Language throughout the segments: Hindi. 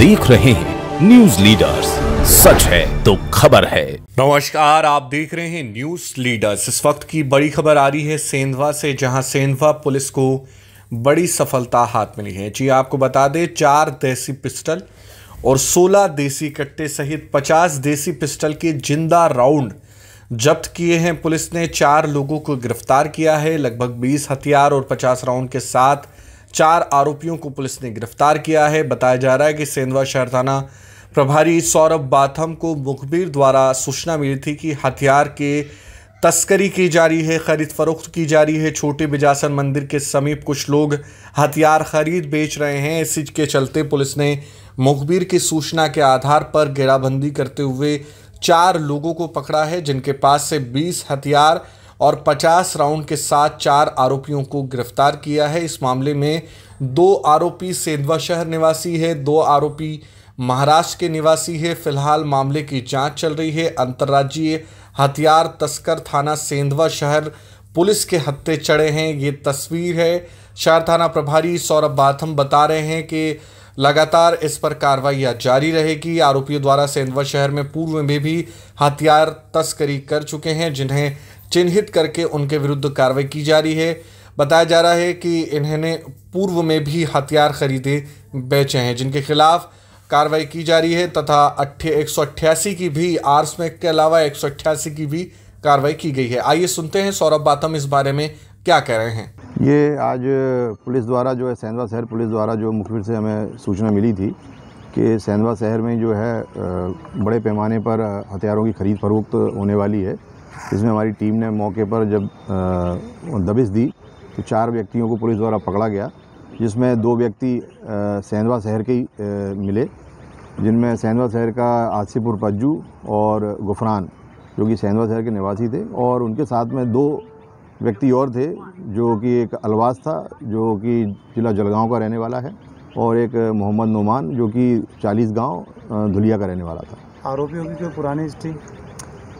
देख रहे हैं न्यूज लीडर्स सच है तो खबर है नमस्कार आप देख रहे हैं न्यूज लीडर्स इस वक्त की बड़ी खबर आ रही है सेंधवा से जहां सेंधवा पुलिस को बड़ी सफलता हाथ मिली है जी आपको बता दें चार देसी पिस्टल और 16 देसी कट्टे सहित 50 देसी पिस्टल के जिंदा राउंड जब्त किए हैं पुलिस ने चार लोगों को गिरफ्तार किया है लगभग 20 हथियार और 50 राउंड के साथ चार आरोपियों को पुलिस ने गिरफ्तार किया है बताया जा रहा है कि सेंधवा शहर थाना प्रभारी सौरभ बाथम को मुखबिर द्वारा सूचना मिली थी कि हथियार के तस्करी की जा रही है खरीद फरोख्त की जा रही है छोटे बिजासन मंदिर के समीप कुछ लोग हथियार खरीद बेच रहे हैं इसी के चलते पुलिस ने मुखबिर की सूचना के आधार पर घेराबंदी करते हुए चार लोगों को पकड़ा है जिनके पास से 20 हथियार और 50 राउंड के साथ चार आरोपियों को गिरफ्तार किया है इस मामले में दो आरोपी सेंधवा शहर निवासी है दो आरोपी महाराष्ट्र के निवासी है फिलहाल मामले की जांच चल रही है अंतर्राज्यीय हथियार तस्कर थाना सेंधवा शहर पुलिस के हत्ते चढ़े हैं ये तस्वीर है शहर थाना प्रभारी सौरभ बाथम बता रहे हैं कि लगातार इस पर कार्रवाई जारी रहेगी आरोपियों द्वारा सेंधवा शहर में पूर्व में भी हथियार तस्करी कर चुके हैं जिन्हें चिन्हित करके उनके विरुद्ध कार्रवाई की जा रही है बताया जा रहा है कि इन्होंने पूर्व में भी हथियार खरीदे बेचे हैं जिनके खिलाफ कार्रवाई की जा रही है तथा अट्ठे एक की भी आर्स में के अलावा एक की भी कार्रवाई की गई है आइए सुनते हैं सौरभ बातम इस बारे में क्या कह रहे हैं ये आज पुलिस द्वारा जो है सैनवा शहर पुलिस द्वारा जो मुखबिर से हमें सूचना मिली थी कि सैनवा शहर में जो है बड़े पैमाने पर हथियारों की खरीद फरोख्त होने वाली है इसमें हमारी टीम ने मौके पर जब दबिश दी तो चार व्यक्तियों को पुलिस द्वारा पकड़ा गया जिसमें दो व्यक्ति सेंधवा शहर के ही मिले जिनमें सेंधवा शहर का आसिपुर पज्जू और गुफरान जो कि सेंधवा शहर के निवासी थे और उनके साथ में दो व्यक्ति और थे जो कि एक अलवास था जो कि जिला जलगांव का रहने वाला है और एक मोहम्मद नुमान जो कि चालीस गांव धुलिया का रहने वाला था आरोपियों की जो पुरानी हिस्ट्री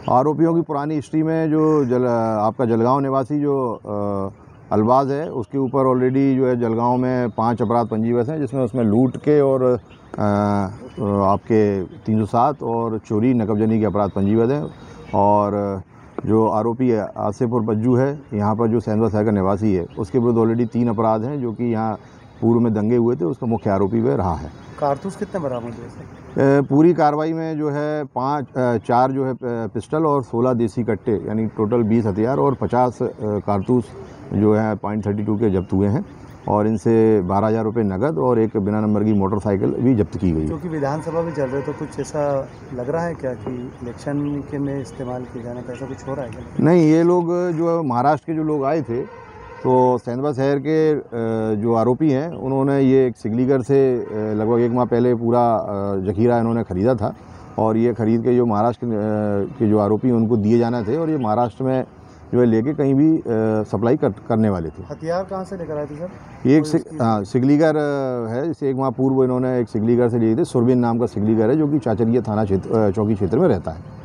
आरोपियों की पुरानी हिस्ट्री में जो जल आपका जलगांव निवासी जो अलबाज है उसके ऊपर ऑलरेडी जो है जलगांव में पांच अपराध पंजीवत हैं जिसमें उसमें लूट के और आ, आपके 307 और चोरी नकबजनी के अपराध पंजीवत हैं और जो आरोपी आसेपुर पज्जू है यहाँ पर जो सैनवा साहब का निवासी है उसके विरुद्ध ऑलरेडी तीन अपराध हैं जो कि यहाँ पूर्व में दंगे हुए थे उसका मुख्य आरोपी वह रहा है कारतूस कितने बरामद हुए पूरी कार्रवाई में जो है पाँच चार जो है पिस्टल और सोलह देसी कट्टे यानी टोटल बीस हथियार और पचास कारतूस जो है पॉइंट थर्टी टू के जब्त हुए हैं और इनसे बारह हज़ार रुपये नकद और एक बिना नंबर की मोटरसाइकिल भी जब्त की गई क्योंकि विधानसभा भी चल रहे तो कुछ ऐसा लग रहा है क्या कि इलेक्शन के में इस्तेमाल किए जाने का तो ऐसा कुछ हो रहा है क्या नहीं ये लोग जो महाराष्ट्र के जो लोग आए थे तो सैंदबा शहर के जो आरोपी हैं उन्होंने ये एक सिगलीगढ़ से लगभग एक माह पहले पूरा जखीरा इन्होंने ख़रीदा था और ये ख़रीद के जो महाराष्ट्र के जो आरोपी उनको दिए जाना थे और ये महाराष्ट्र में जो है लेके कहीं भी सप्लाई कर, करने वाले थे हथियार कहाँ से लेकर आए थे सर ये एक हाँ सिगलीगढ़ है जिसे एक माह पूर्व इन्होंने एक सिगलीगढ़ से लिए थे सुरबिन नाम का सिगलीगढ़ है जो कि चाचरिया थाना क्षेत्र चौकी क्षेत्र में रहता है